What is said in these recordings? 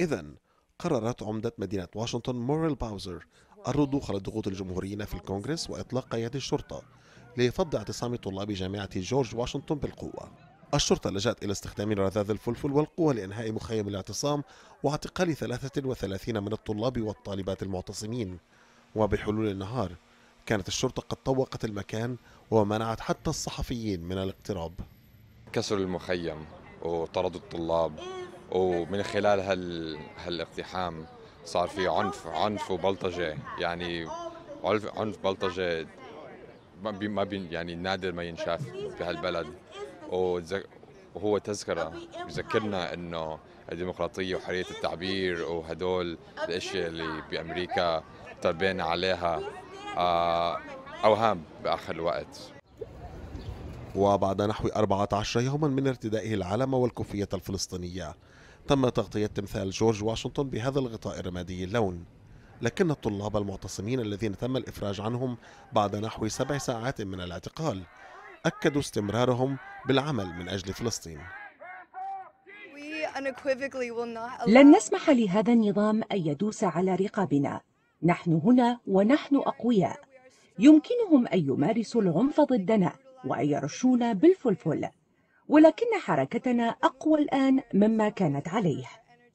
إذا قررت عمدة مدينة واشنطن موريل باوزر الرضوخ على ضغوط الجمهوريين في الكونغرس وإطلاق قيادة الشرطة ليفض اعتصام طلاب جامعة جورج واشنطن بالقوة الشرطة لجأت إلى استخدام رذاذ الفلفل والقوة لإنهاء مخيم الاعتصام واعتقال 33 من الطلاب والطالبات المعتصمين وبحلول النهار كانت الشرطة قد طوقت المكان ومنعت حتى الصحفيين من الاقتراب كسروا المخيم وطردوا الطلاب ومن خلال هال هالاقتحام صار في عنف عنف وبلطجه يعني عنف عنف بلطجه ما بي ما بي يعني نادر ما ينشاف بهالبلد وهو تذكره بذكرنا انه الديمقراطيه وحريه التعبير وهدول الاشياء اللي بامريكا تربينا عليها آه، اوهام باخر الوقت وبعد نحو 14 يوما من ارتدائه العلم والكوفية الفلسطينية تم تغطية تمثال جورج واشنطن بهذا الغطاء الرمادي اللون لكن الطلاب المعتصمين الذين تم الإفراج عنهم بعد نحو سبع ساعات من الاعتقال أكدوا استمرارهم بالعمل من أجل فلسطين لن نسمح لهذا النظام أن يدوس على رقابنا نحن هنا ونحن أقوياء يمكنهم أن يمارسوا العنف ضدنا وأن يرشونا بالفلفل ولكن حركتنا أقوى الآن مما كانت عليه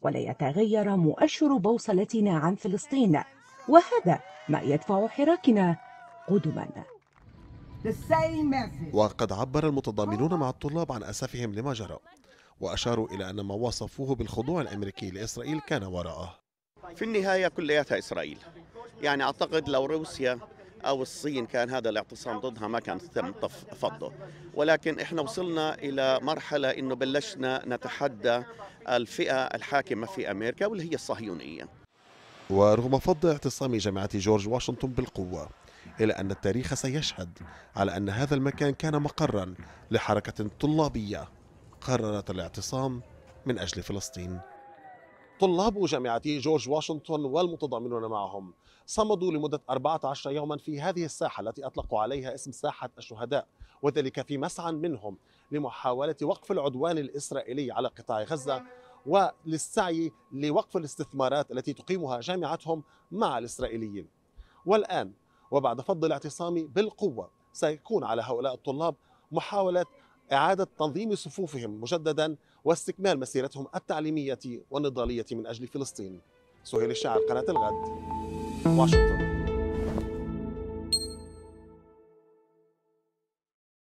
ولا يتغير مؤشر بوصلتنا عن فلسطين وهذا ما يدفع حراكنا قدما وقد عبر المتضامنون مع الطلاب عن أسفهم لما جرى وأشاروا إلى أن ما وصفوه بالخضوع الأمريكي لإسرائيل كان وراءه في النهاية كلياتها إسرائيل يعني أعتقد لو روسيا أو الصين كان هذا الاعتصام ضدها ما كان تم فضه ولكن إحنا وصلنا إلى مرحلة أنه بلشنا نتحدى الفئة الحاكمة في أمريكا واللي هي الصهيونية ورغم فض اعتصام جامعة جورج واشنطن بالقوة إلا أن التاريخ سيشهد على أن هذا المكان كان مقرا لحركة طلابية قررت الاعتصام من أجل فلسطين طلاب جامعة جورج واشنطن والمتضامنون معهم صمدوا لمدة 14 يوما في هذه الساحة التي أطلقوا عليها اسم ساحة الشهداء وذلك في مسعى منهم لمحاولة وقف العدوان الإسرائيلي على قطاع غزة وللسعي لوقف الاستثمارات التي تقيمها جامعتهم مع الإسرائيليين والآن وبعد فض الاعتصام بالقوة سيكون على هؤلاء الطلاب محاولة إعادة تنظيم صفوفهم مجددا واستكمال مسيرتهم التعليمية والنضالية من أجل فلسطين سهيل الشاعر قناة الغد واشنطن